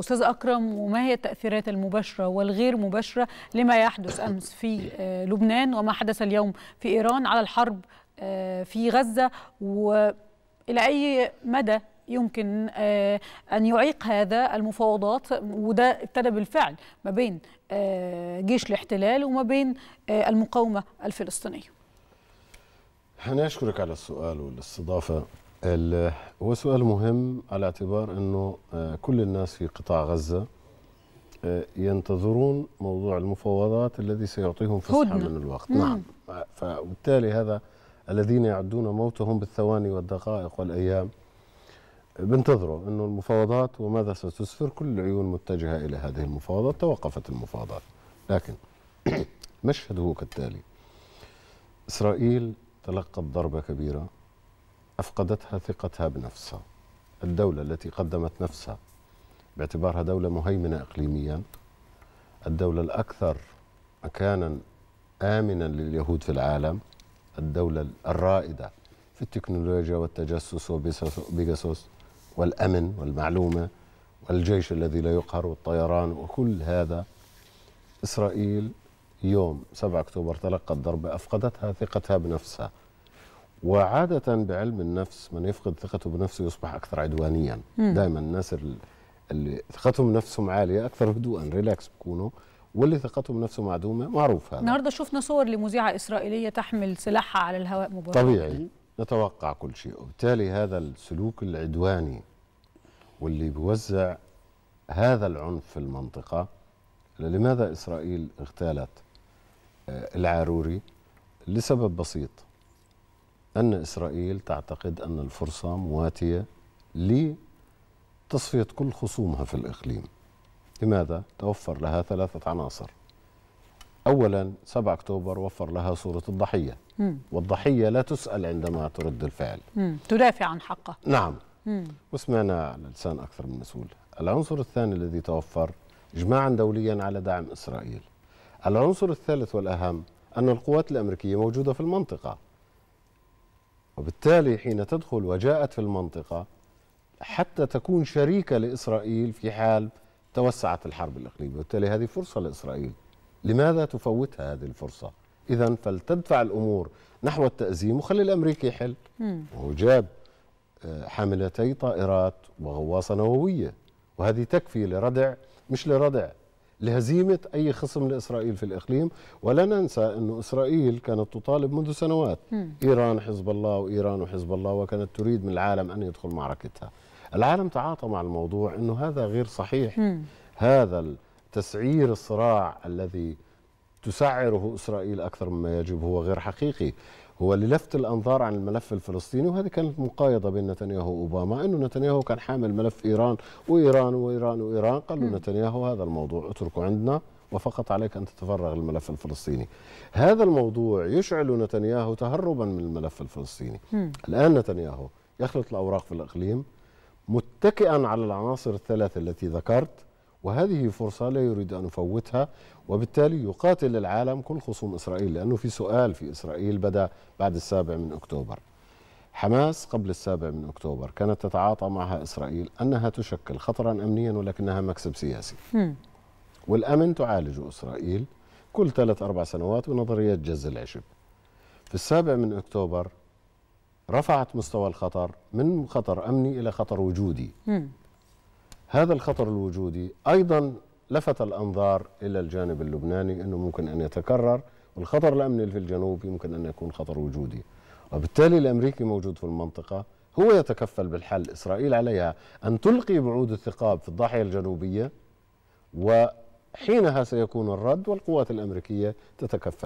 أستاذ أكرم وما هي التأثيرات المباشرة والغير مباشرة لما يحدث أمس في آه، لبنان وما حدث اليوم في إيران على الحرب آه، في غزة وإلى أي مدى يمكن آه، أن يعيق هذا المفاوضات وده ابتدى بالفعل ما بين جيش الاحتلال وما بين المقاومة الفلسطينية أنا أشكرك على السؤال والاستضافة هو سؤال مهم على اعتبار انه آه، كل الناس في قطاع غزه آه، ينتظرون موضوع المفاوضات الذي سيعطيهم فسحه من الوقت مم. نعم. نعم فبالتالي هذا الذين يعدون موتهم بالثواني والدقائق والايام آه، بنتظروا انه المفاوضات وماذا ستسفر كل العيون متجهه الى هذه المفاوضات توقفت المفاوضات لكن مشهده كالتالي اسرائيل تلقت ضربه كبيره أفقدتها ثقتها بنفسها الدولة التي قدمت نفسها باعتبارها دولة مهيمنة إقليميا الدولة الأكثر مكانا آمنا لليهود في العالم الدولة الرائدة في التكنولوجيا والتجسس وبيجاسوس والأمن والمعلومة والجيش الذي لا يقهر والطيران وكل هذا إسرائيل يوم 7 أكتوبر تلقت ضربة أفقدتها ثقتها بنفسها وعادة بعلم النفس من يفقد ثقته بنفسه يصبح أكثر عدوانيا دائما الناس اللي ثقتهم بنفسهم عالية أكثر هدوءا ريلاكس بكونوا واللي ثقتهم بنفسه معدومة معروف هذا النهاردة شفنا صور لمذيعة إسرائيلية تحمل سلاحها على الهواء مباشرة طبيعي نتوقع كل شيء وبالتالي هذا السلوك العدواني واللي بيوزع هذا العنف في المنطقة لماذا إسرائيل اغتالت آه، العاروري لسبب بسيط أن إسرائيل تعتقد أن الفرصة مواتية لتصفية كل خصومها في الإقليم لماذا؟ توفر لها ثلاثة عناصر أولا 7 أكتوبر وفر لها صورة الضحية م. والضحية لا تسأل عندما ترد الفعل م. تدافع عن حقه نعم م. وسمعنا على لسان أكثر من مسؤول العنصر الثاني الذي توفر إجماعا دوليا على دعم إسرائيل العنصر الثالث والأهم أن القوات الأمريكية موجودة في المنطقة وبالتالي حين تدخل وجاءت في المنطقة حتى تكون شريكة لإسرائيل في حال توسعت الحرب الإقليمية وبالتالي هذه فرصة لإسرائيل لماذا تفوتها هذه الفرصة إذا فلتدفع الأمور نحو التأزيم وخلي الأمريكي يحل وهو جاب آه، حاملتي طائرات وغواصة نووية وهذه تكفي لردع مش لردع لهزيمة أي خصم لإسرائيل في الإقليم ولا ننسى أن إسرائيل كانت تطالب منذ سنوات م. إيران حزب الله وإيران وحزب الله وكانت تريد من العالم أن يدخل معركتها العالم تعاطى مع الموضوع أنه هذا غير صحيح م. هذا تسعير الصراع الذي تسعره إسرائيل أكثر مما يجب هو غير حقيقي هو للفت الأنظار عن الملف الفلسطيني وهذه كانت مقايضة بين نتنياهو وأوباما أنه نتنياهو كان حامل ملف إيران وإيران وإيران وإيران قال له نتنياهو هذا الموضوع اتركه عندنا وفقط عليك أن تتفرغ للملف الفلسطيني هذا الموضوع يشعل نتنياهو تهربا من الملف الفلسطيني م. الآن نتنياهو يخلط الأوراق في الإقليم متكئا على العناصر الثلاثة التي ذكرت وهذه فرصة لا يريد أن يفوتها وبالتالي يقاتل العالم كل خصوم إسرائيل لأنه في سؤال في إسرائيل بدأ بعد السابع من أكتوبر حماس قبل السابع من أكتوبر كانت تتعاطى معها إسرائيل أنها تشكل خطرا أمنيا ولكنها مكسب سياسي والأمن تعالجه إسرائيل كل ثلاث أربع سنوات بنظريات جز العشب في السابع من أكتوبر رفعت مستوى الخطر من خطر أمني إلى خطر وجودي هذا الخطر الوجودي أيضا لفت الأنظار إلى الجانب اللبناني أنه ممكن أن يتكرر والخطر الأمني في الجنوب يمكن أن يكون خطر وجودي وبالتالي الأمريكي موجود في المنطقة هو يتكفل بالحل إسرائيل عليها أن تلقي بعود الثقاب في الضاحية الجنوبية وحينها سيكون الرد والقوات الأمريكية تتكفل